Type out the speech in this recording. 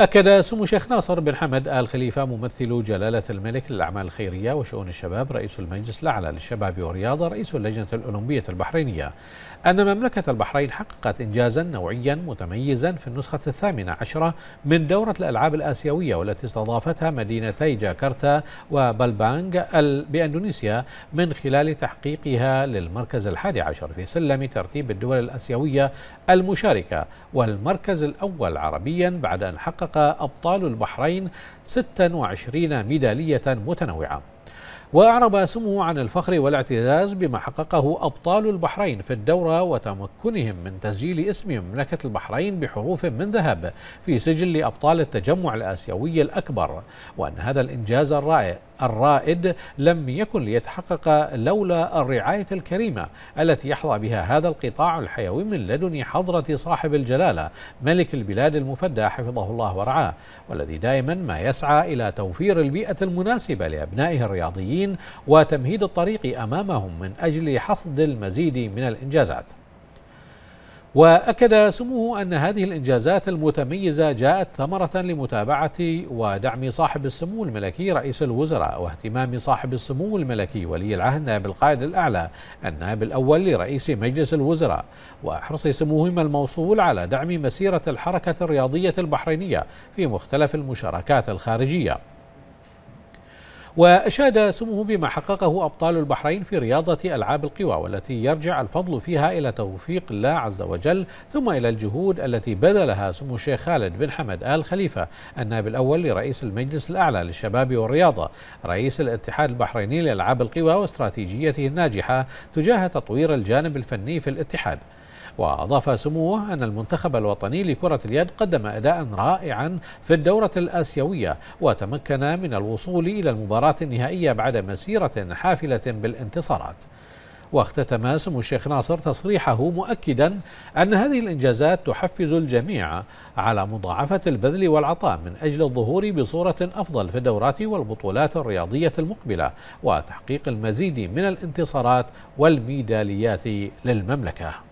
أكد سمو الشيخ ناصر بن حمد آل خليفة ممثل جلالة الملك للأعمال الخيرية وشؤون الشباب رئيس المجلس الأعلى للشباب والرياضة رئيس اللجنة الأولمبية البحرينية أن مملكة البحرين حققت إنجازا نوعيا متميزا في النسخة الثامنة عشرة من دورة الألعاب الآسيوية والتي استضافتها مدينتي جاكرتا وبلبانج بأندونيسيا من خلال تحقيقها للمركز الحادي عشر في سلم ترتيب الدول الآسيوية المشاركة والمركز الأول عربيا بعد أن حقق حقق أبطال البحرين 26 ميدالية متنوعة وأعرب سمو عن الفخر والاعتزاز بما حققه أبطال البحرين في الدورة وتمكنهم من تسجيل اسم مملكة البحرين بحروف من ذهب في سجل أبطال التجمع الآسيوي الأكبر وأن هذا الإنجاز الرائع الرائد لم يكن ليتحقق لولا الرعاية الكريمة التي يحظى بها هذا القطاع الحيوي من لدن حضرة صاحب الجلالة ملك البلاد المفدى حفظه الله ورعاه والذي دائما ما يسعى إلى توفير البيئة المناسبة لأبنائه الرياضيين وتمهيد الطريق أمامهم من أجل حصد المزيد من الإنجازات وأكد سموه أن هذه الإنجازات المتميزة جاءت ثمرة لمتابعة ودعم صاحب السمو الملكي رئيس الوزراء واهتمام صاحب السمو الملكي ولي العهد نائب القائد الأعلى النائب الأول لرئيس مجلس الوزراء وحرص سموهما الموصول على دعم مسيرة الحركة الرياضية البحرينية في مختلف المشاركات الخارجية وأشاد سمو بما حققه أبطال البحرين في رياضة ألعاب القوى والتي يرجع الفضل فيها إلى توفيق الله عز وجل ثم إلى الجهود التي بذلها سمو الشيخ خالد بن حمد آل خليفة النائب الأول لرئيس المجلس الأعلى للشباب والرياضة رئيس الاتحاد البحريني لألعاب القوى واستراتيجيته الناجحة تجاه تطوير الجانب الفني في الاتحاد وأضاف سموه أن المنتخب الوطني لكرة اليد قدم أداء رائعا في الدورة الآسيوية وتمكن من الوصول إلى المباراة النهائية بعد مسيرة حافلة بالانتصارات واختتم سمو الشيخ ناصر تصريحه مؤكدا أن هذه الإنجازات تحفز الجميع على مضاعفة البذل والعطاء من أجل الظهور بصورة أفضل في الدورات والبطولات الرياضية المقبلة وتحقيق المزيد من الانتصارات والميداليات للمملكة